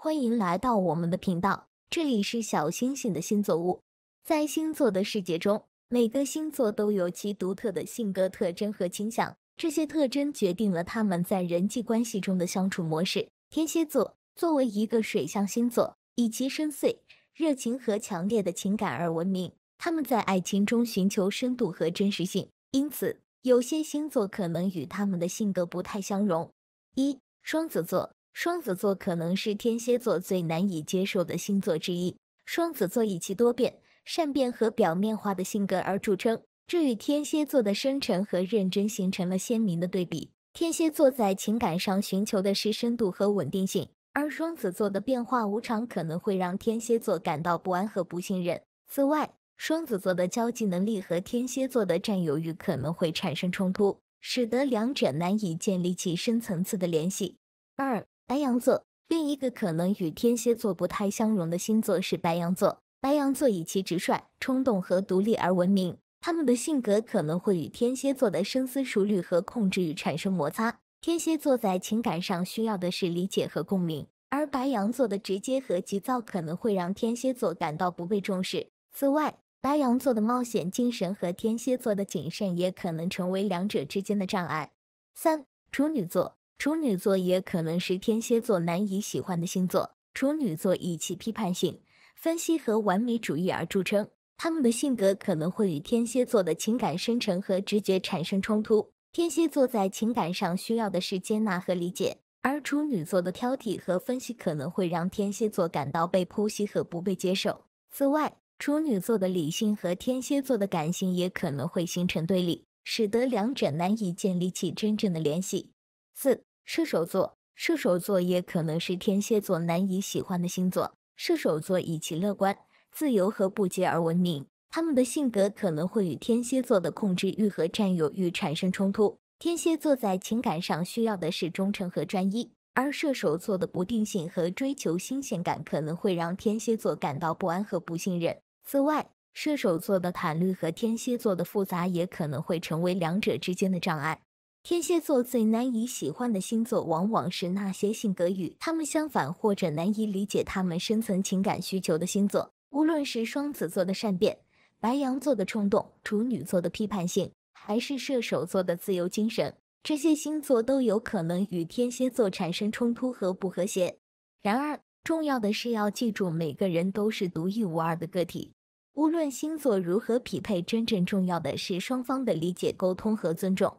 欢迎来到我们的频道，这里是小星星的星座屋。在星座的世界中，每个星座都有其独特的性格特征和倾向，这些特征决定了他们在人际关系中的相处模式。天蝎座作为一个水象星座，以其深邃、热情和强烈的情感而闻名。他们在爱情中寻求深度和真实性，因此有些星座可能与他们的性格不太相容。一双子座。双子座可能是天蝎座最难以接受的星座之一。双子座以其多变、善变和表面化的性格而著称，这与天蝎座的深沉和认真形成了鲜明的对比。天蝎座在情感上寻求的是深度和稳定性，而双子座的变化无常可能会让天蝎座感到不安和不信任。此外，双子座的交际能力和天蝎座的占有欲可能会产生冲突，使得两者难以建立起深层次的联系。二白羊座，另一个可能与天蝎座不太相容的星座是白羊座。白羊座以其直率、冲动和独立而闻名，他们的性格可能会与天蝎座的深思熟虑和控制欲产生摩擦。天蝎座在情感上需要的是理解和共鸣，而白羊座的直接和急躁可能会让天蝎座感到不被重视。此外，白羊座的冒险精神和天蝎座的谨慎也可能成为两者之间的障碍。三，处女座。处女座也可能是天蝎座难以喜欢的星座。处女座以其批判性、分析和完美主义而著称，他们的性格可能会与天蝎座的情感深沉和直觉产生冲突。天蝎座在情感上需要的是接纳和理解，而处女座的挑剔和分析可能会让天蝎座感到被剖析和不被接受。此外，处女座的理性和天蝎座的感性也可能会形成对立，使得两者难以建立起真正的联系。四。射手座，射手座也可能是天蝎座难以喜欢的星座。射手座以其乐观、自由和不羁而闻名，他们的性格可能会与天蝎座的控制欲和占有欲产生冲突。天蝎座在情感上需要的是忠诚和专一，而射手座的不定性和追求新鲜感可能会让天蝎座感到不安和不信任。此外，射手座的坦率和天蝎座的复杂也可能会成为两者之间的障碍。天蝎座最难以喜欢的星座，往往是那些性格与他们相反，或者难以理解他们深层情感需求的星座。无论是双子座的善变、白羊座的冲动、处女座的批判性，还是射手座的自由精神，这些星座都有可能与天蝎座产生冲突和不和谐。然而，重要的是要记住，每个人都是独一无二的个体，无论星座如何匹配，真正重要的是双方的理解、沟通和尊重。